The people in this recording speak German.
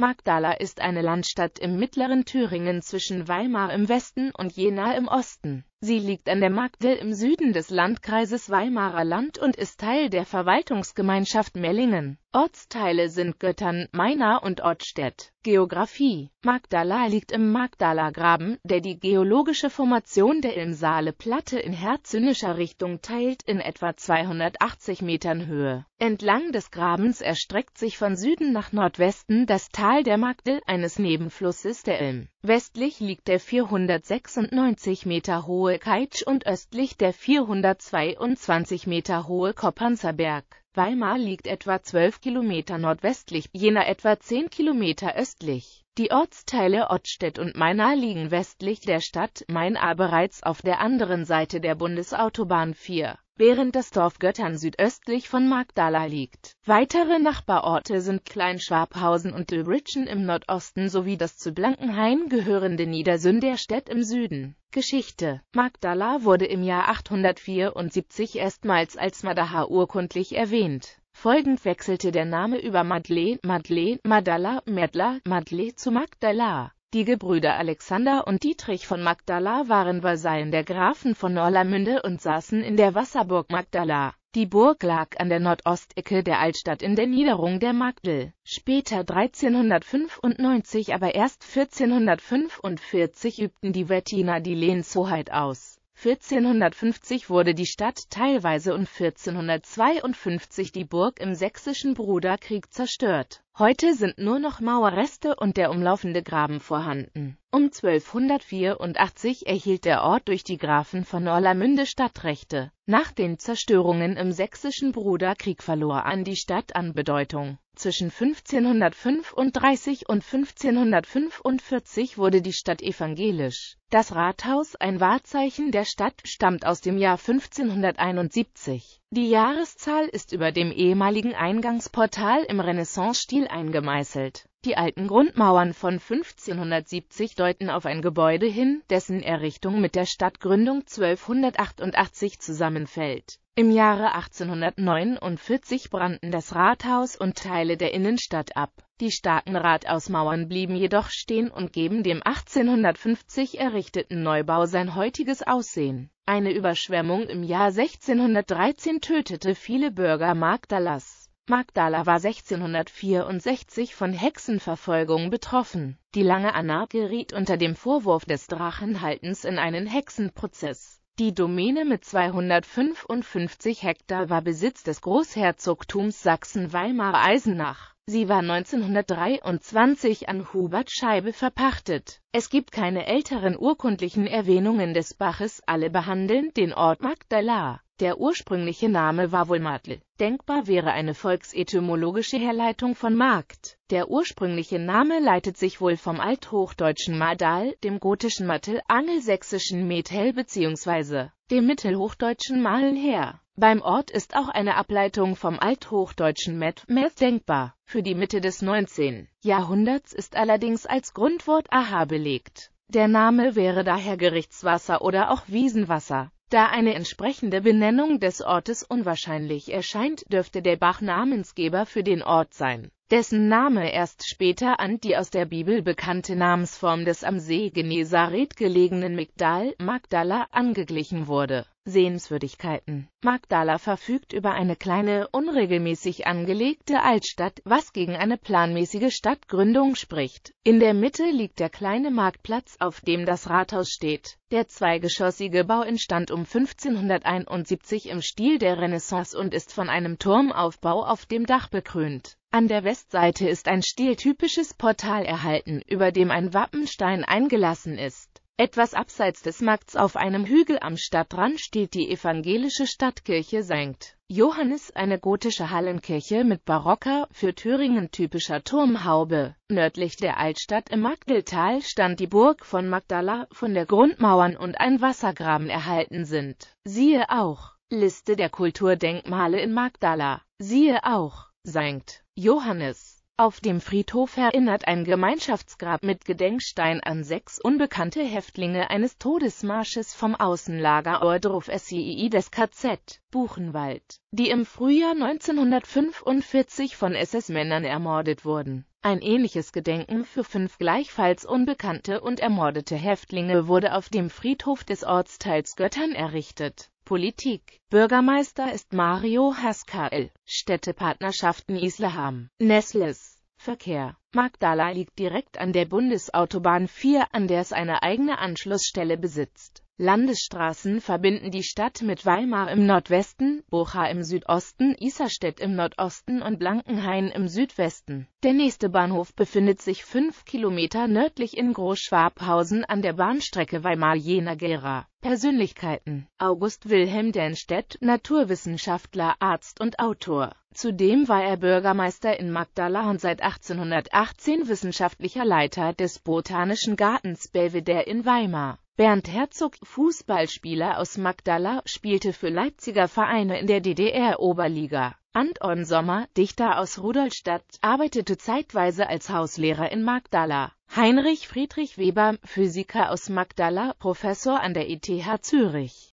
Magdala ist eine Landstadt im mittleren Thüringen zwischen Weimar im Westen und Jena im Osten. Sie liegt an der Magde im Süden des Landkreises Weimarer Land und ist Teil der Verwaltungsgemeinschaft Mellingen. Ortsteile sind Göttern, Mainau und Ortstedt. Geografie Magdala liegt im Magdala-Graben, der die geologische Formation der Ilmsaale-Platte in herzynischer Richtung teilt, in etwa 280 Metern Höhe. Entlang des Grabens erstreckt sich von Süden nach Nordwesten das Tal der Magde, eines Nebenflusses der Ilm. Westlich liegt der 496 Meter hohe Dolkeitsch und östlich der 422 Meter hohe Kopanzerberg. Weimar liegt etwa 12 Kilometer nordwestlich, Jena etwa 10 Kilometer östlich. Die Ortsteile Ottstedt und Mainau liegen westlich der Stadt Mainau bereits auf der anderen Seite der Bundesautobahn 4, während das Dorf Göttern südöstlich von Magdala liegt. Weitere Nachbarorte sind Kleinschwabhausen und Dülbritschen im Nordosten sowie das zu Blankenhain gehörende Niedersünderstedt im Süden. Geschichte Magdala wurde im Jahr 874 erstmals als Madaha urkundlich erwähnt Folgend wechselte der Name über Madeleine, Madeleine, Madala, Medla, Madeleine zu Magdala. Die Gebrüder Alexander und Dietrich von Magdala waren Vasallen der Grafen von Norlamünde und saßen in der Wasserburg Magdala. Die Burg lag an der Nordostecke der Altstadt in der Niederung der Magdel. Später 1395, aber erst 1445 übten die Wettiner die Lehnshoheit aus. 1450 wurde die Stadt teilweise und 1452 die Burg im sächsischen Bruderkrieg zerstört. Heute sind nur noch Mauerreste und der umlaufende Graben vorhanden. Um 1284 erhielt der Ort durch die Grafen von Orlamünde Stadtrechte. Nach den Zerstörungen im sächsischen Bruderkrieg verlor an die Stadt an Bedeutung zwischen 1535 und 1545 wurde die Stadt evangelisch. Das Rathaus, ein Wahrzeichen der Stadt, stammt aus dem Jahr 1571. Die Jahreszahl ist über dem ehemaligen Eingangsportal im Renaissance-Stil eingemeißelt. Die alten Grundmauern von 1570 deuten auf ein Gebäude hin, dessen Errichtung mit der Stadtgründung 1288 zusammenfällt im Jahre 1849 brannten das Rathaus und Teile der Innenstadt ab. Die starken Rathausmauern blieben jedoch stehen und geben dem 1850 errichteten Neubau sein heutiges Aussehen. Eine Überschwemmung im Jahr 1613 tötete viele Bürger Magdalas. Magdala war 1664 von Hexenverfolgung betroffen. Die lange Anna geriet unter dem Vorwurf des Drachenhaltens in einen Hexenprozess. Die Domäne mit 255 Hektar war Besitz des Großherzogtums Sachsen-Weimar-Eisenach. Sie war 1923 an Hubert Scheibe verpachtet. Es gibt keine älteren urkundlichen Erwähnungen des Baches, alle behandeln den Ort Magdala. Der ursprüngliche Name war wohl Martl. Denkbar wäre eine volksetymologische Herleitung von Markt. Der ursprüngliche Name leitet sich wohl vom althochdeutschen Madal, dem gotischen Mattel, angelsächsischen Methel bzw. dem mittelhochdeutschen Malen her. Beim Ort ist auch eine Ableitung vom althochdeutschen Met, Met denkbar. Für die Mitte des 19. Jahrhunderts ist allerdings als Grundwort Aha belegt. Der Name wäre daher Gerichtswasser oder auch Wiesenwasser. Da eine entsprechende Benennung des Ortes unwahrscheinlich erscheint, dürfte der Bach Namensgeber für den Ort sein, dessen Name erst später an die aus der Bibel bekannte Namensform des am See Genesaret gelegenen Migdal Magdala angeglichen wurde Sehenswürdigkeiten. Magdala verfügt über eine kleine, unregelmäßig angelegte Altstadt, was gegen eine planmäßige Stadtgründung spricht. In der Mitte liegt der kleine Marktplatz, auf dem das Rathaus steht. Der zweigeschossige Bau entstand um 1571 im Stil der Renaissance und ist von einem Turmaufbau auf dem Dach bekrönt. An der Westseite ist ein stiltypisches Portal erhalten, über dem ein Wappenstein eingelassen ist. Etwas abseits des Markts auf einem Hügel am Stadtrand steht die evangelische Stadtkirche St. Johannes, eine gotische Hallenkirche mit barocker, für Thüringen typischer Turmhaube. Nördlich der Altstadt im Magdeltal stand die Burg von Magdala, von der Grundmauern und ein Wassergraben erhalten sind. Siehe auch Liste der Kulturdenkmale in Magdala. Siehe auch St. Johannes auf dem Friedhof erinnert ein Gemeinschaftsgrab mit Gedenkstein an sechs unbekannte Häftlinge eines Todesmarsches vom Außenlager Ordruf SII des KZ Buchenwald, die im Frühjahr 1945 von SS-Männern ermordet wurden. Ein ähnliches Gedenken für fünf gleichfalls unbekannte und ermordete Häftlinge wurde auf dem Friedhof des Ortsteils Göttern errichtet Politik. Bürgermeister ist Mario Haskell. Städtepartnerschaften Islaham. Nessles. Verkehr. Magdala liegt direkt an der Bundesautobahn 4, an der es eine eigene Anschlussstelle besitzt. Landesstraßen verbinden die Stadt mit Weimar im Nordwesten, Bucha im Südosten, Isarstedt im Nordosten und Blankenhain im Südwesten. Der nächste Bahnhof befindet sich fünf Kilometer nördlich in Großschwabhausen an der Bahnstrecke Weimar-Jena-Gera. Persönlichkeiten August Wilhelm Dernstedt, Naturwissenschaftler, Arzt und Autor. Zudem war er Bürgermeister in Magdala und seit 1818 wissenschaftlicher Leiter des Botanischen Gartens Belvedere in Weimar. Bernd Herzog, Fußballspieler aus Magdala, spielte für Leipziger Vereine in der DDR-Oberliga. Anton Sommer, Dichter aus Rudolstadt, arbeitete zeitweise als Hauslehrer in Magdala. Heinrich Friedrich Weber, Physiker aus Magdala, Professor an der ETH Zürich,